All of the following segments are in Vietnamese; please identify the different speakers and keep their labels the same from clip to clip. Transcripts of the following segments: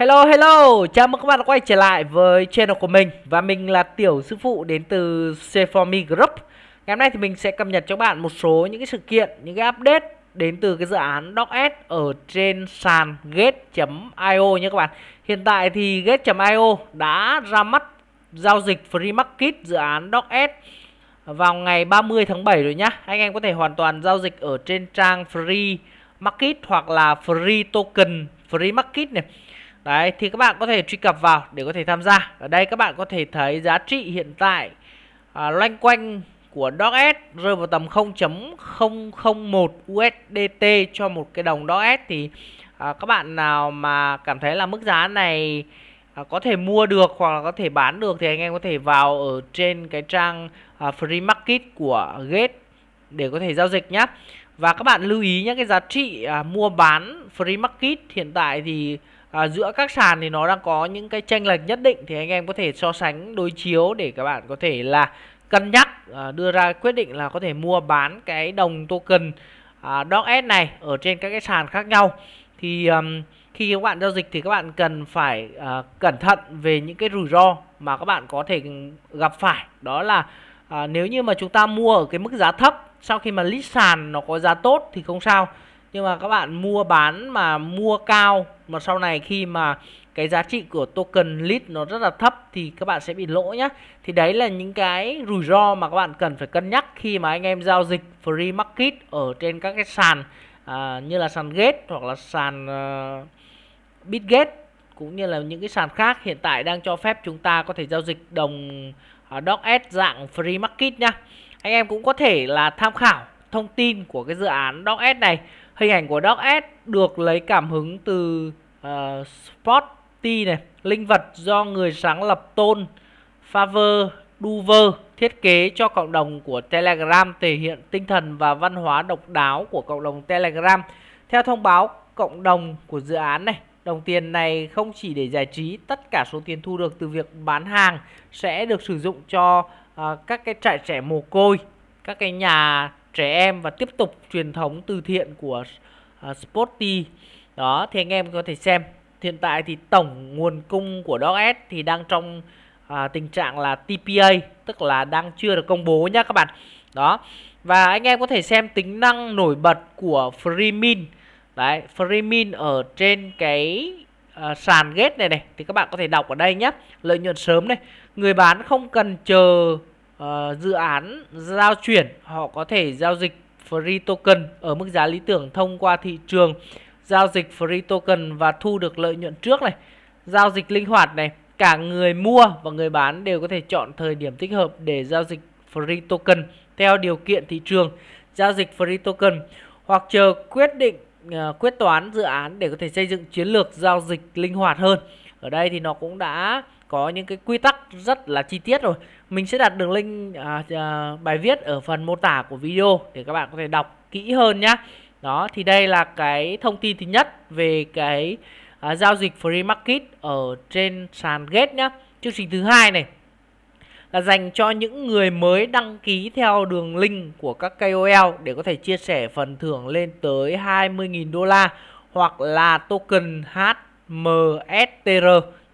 Speaker 1: Hello hello, chào mừng các bạn đã quay trở lại với channel của mình Và mình là Tiểu Sư Phụ đến từ C4Me Group Ngày hôm nay thì mình sẽ cập nhật cho các bạn một số những cái sự kiện, những cái update đến từ cái dự án DocS ở trên sàn Gate.io nhé các bạn Hiện tại thì Gate.io đã ra mắt giao dịch free market dự án DocS vào ngày 30 tháng 7 rồi nhá Anh em có thể hoàn toàn giao dịch ở trên trang free market hoặc là free token free market này Đấy thì các bạn có thể truy cập vào để có thể tham gia. Ở đây các bạn có thể thấy giá trị hiện tại à, loanh quanh của DOS rơi vào tầm 0.001 USDT cho một cái đồng DOS thì à, các bạn nào mà cảm thấy là mức giá này à, có thể mua được hoặc là có thể bán được thì anh em có thể vào ở trên cái trang à, free market của Gate để có thể giao dịch nhé. Và các bạn lưu ý nhé cái giá trị à, mua bán free market hiện tại thì à, giữa các sàn thì nó đang có những cái tranh lệch nhất định thì anh em có thể so sánh đối chiếu để các bạn có thể là cân nhắc à, đưa ra quyết định là có thể mua bán cái đồng token à, DOS này ở trên các cái sàn khác nhau thì um, khi các bạn giao dịch thì các bạn cần phải uh, cẩn thận về những cái rủi ro mà các bạn có thể gặp phải đó là uh, nếu như mà chúng ta mua ở cái mức giá thấp sau khi mà list sàn nó có giá tốt thì không sao nhưng mà các bạn mua bán mà mua cao mà sau này khi mà cái giá trị của token lead nó rất là thấp thì các bạn sẽ bị lỗ nhá. thì đấy là những cái rủi ro mà các bạn cần phải cân nhắc khi mà anh em giao dịch free market ở trên các cái sàn à, như là sàn gate hoặc là sàn uh, ờ, bitgate cũng như là những cái sàn khác hiện tại đang cho phép chúng ta có thể giao dịch đồng uh, à, DocS dạng free market nhá anh em cũng có thể là tham khảo thông tin của cái dự án DocS này Hình ảnh của DocS được lấy cảm hứng từ uh, Sporty này, linh vật do người sáng lập Tôn Favre Duver thiết kế cho cộng đồng của Telegram thể hiện tinh thần và văn hóa độc đáo của cộng đồng Telegram. Theo thông báo cộng đồng của dự án này, đồng tiền này không chỉ để giải trí, tất cả số tiền thu được từ việc bán hàng sẽ được sử dụng cho uh, các cái trại trẻ mồ côi, các cái nhà trẻ em và tiếp tục truyền thống từ thiện của uh, Sporty. Đó thì anh em có thể xem. Hiện tại thì tổng nguồn cung của DOS thì đang trong à, tình trạng là TPA tức là đang chưa được công bố nhá các bạn đó và anh em có thể xem tính năng nổi bật của Freemin đấy Freemin ở trên cái à, sàn gate này này thì các bạn có thể đọc ở đây nhé lợi nhuận sớm này người bán không cần chờ Ờ, dự án giao chuyển họ có thể giao dịch free token ở mức giá lý tưởng thông qua thị trường giao dịch free token và thu được lợi nhuận trước này giao dịch linh hoạt này cả người mua và người bán đều có thể chọn thời điểm thích hợp để giao dịch free token theo điều kiện thị trường giao dịch free token hoặc chờ quyết định uh, quyết toán dự án để có thể xây dựng chiến lược giao dịch linh hoạt hơn ở đây thì nó cũng đã có những cái quy tắc rất là chi tiết rồi mình sẽ đặt đường link à, à, bài viết ở phần mô tả của video để các bạn có thể đọc kỹ hơn nhá đó thì đây là cái thông tin thứ nhất về cái à, giao dịch free market ở trên sàn gate nhé. chương trình thứ hai này là dành cho những người mới đăng ký theo đường link của các KOL để có thể chia sẻ phần thưởng lên tới 20.000 đô la hoặc là token HMSTR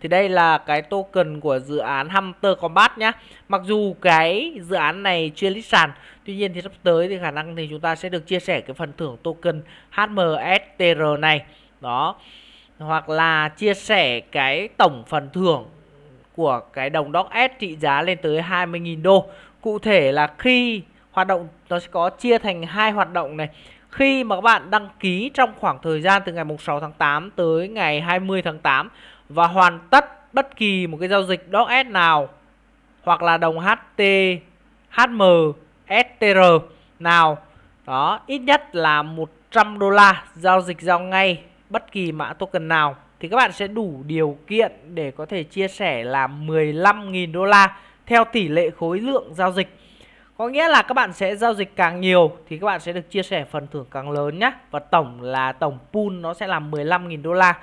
Speaker 1: thì đây là cái token của dự án Hunter Combat nhá mặc dù cái dự án này chưa list sàn tuy nhiên thì sắp tới thì khả năng thì chúng ta sẽ được chia sẻ cái phần thưởng token HMSTR này đó hoặc là chia sẻ cái tổng phần thưởng của cái đồng Doc trị giá lên tới 20.000 đô cụ thể là khi hoạt động nó sẽ có chia thành hai hoạt động này khi mà các bạn đăng ký trong khoảng thời gian từ ngày 6 tháng 8 tới ngày 20 tháng 8 và hoàn tất bất kỳ một cái giao dịch DOS nào hoặc là đồng HT, HM, STR nào đó ít nhất là 100 đô la giao dịch giao ngay bất kỳ mã token nào thì các bạn sẽ đủ điều kiện để có thể chia sẻ là 15.000 đô la theo tỷ lệ khối lượng giao dịch. Có nghĩa là các bạn sẽ giao dịch càng nhiều thì các bạn sẽ được chia sẻ phần thưởng càng lớn nhé. Và tổng là tổng pool nó sẽ là 15.000 đô la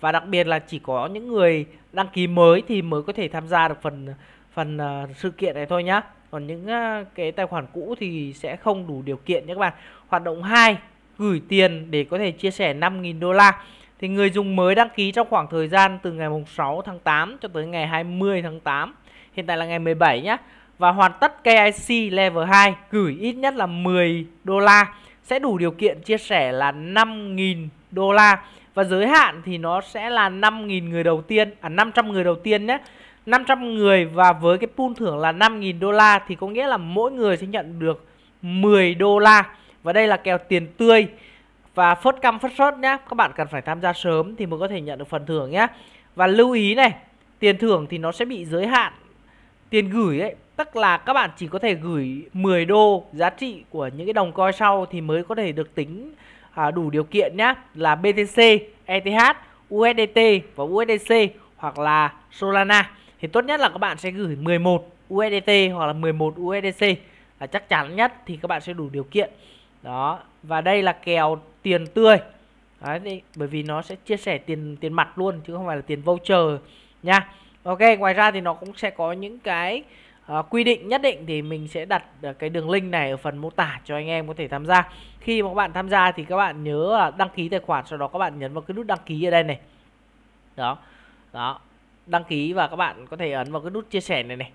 Speaker 1: và đặc biệt là chỉ có những người đăng ký mới thì mới có thể tham gia được phần phần ờ, sự kiện này thôi nhá còn những ờ, cái tài khoản cũ thì sẽ không đủ điều kiện nhé các bạn hoạt động 2 gửi tiền để có thể chia sẻ 5.000 đô la thì người dùng mới đăng ký trong khoảng thời gian từ ngày 6 tháng 8 cho tới ngày 20 tháng 8 hiện tại là ngày 17 nhá và hoàn tất KIC level 2 gửi ít nhất là 10 đô la sẽ đủ điều kiện chia sẻ là 5.000 đô la và giới hạn thì nó sẽ là 5.000 người đầu tiên à 500 người đầu tiên nhé 500 người và với cái pool thưởng là 5.000 đô la thì có nghĩa là mỗi người sẽ nhận được 10 đô la và đây là kèo tiền tươi và first come first shot nhé các bạn cần phải tham gia sớm thì mới có thể nhận được phần thưởng nhé và lưu ý này tiền thưởng thì nó sẽ bị giới hạn tiền gửi ấy tức là các bạn chỉ có thể gửi 10 đô giá trị của những cái đồng coi sau thì mới có thể được tính à, đủ điều kiện nhé là BTC, ETH, USDT và USDC hoặc là Solana thì tốt nhất là các bạn sẽ gửi 11 USDT hoặc là 11 USDC là chắc chắn nhất thì các bạn sẽ đủ điều kiện đó và đây là kèo tiền tươi Đấy, bởi vì nó sẽ chia sẻ tiền tiền mặt luôn chứ không phải là tiền voucher nha ok ngoài ra thì nó cũng sẽ có những cái à, quy định nhất định thì mình sẽ đặt ờ, cái đường link này ở phần mô tả cho anh em có thể tham gia khi mà các bạn tham gia thì các bạn nhớ ờ, đăng ký tài khoản sau đó các bạn nhấn vào cái nút đăng ký ở đây này đó đó đăng ký và các bạn có thể ấn vào cái nút chia sẻ này này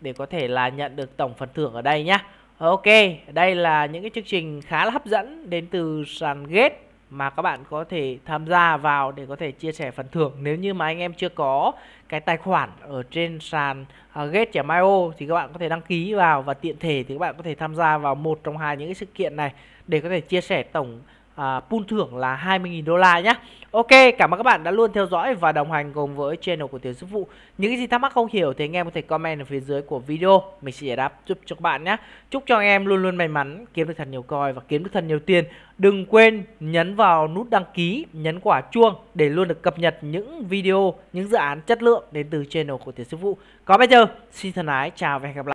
Speaker 1: để có thể là nhận được tổng phần thưởng ở đây nhá Ok, đây là những cái chương trình khá là hấp dẫn đến từ sàn Gate mà các bạn có thể tham gia vào để có thể chia sẻ phần thưởng nếu như mà anh em chưa có cái tài khoản ở trên sàn uh, gate.io thì các bạn có thể đăng ký vào và tiện thể thì các bạn có thể tham gia vào một trong hai những cái sự kiện này để có thể chia sẻ tổng à, pool thưởng là 20.000 đô la nhé. Ok, cảm ơn các bạn đã luôn theo dõi và đồng hành cùng với channel của Tiến Sư Phụ. Những cái gì thắc mắc không hiểu thì anh em có thể comment ở phía dưới của video. Mình sẽ giải đáp giúp cho các bạn nhé. Chúc cho anh em luôn luôn may mắn, kiếm được thật nhiều coi và kiếm được thật nhiều tiền. Đừng quên nhấn vào nút đăng ký, nhấn quả chuông để luôn được cập nhật những video, những dự án chất lượng đến từ channel của Tiến Sư Phụ. Còn bây giờ, xin thân ái, chào và hẹn gặp lại.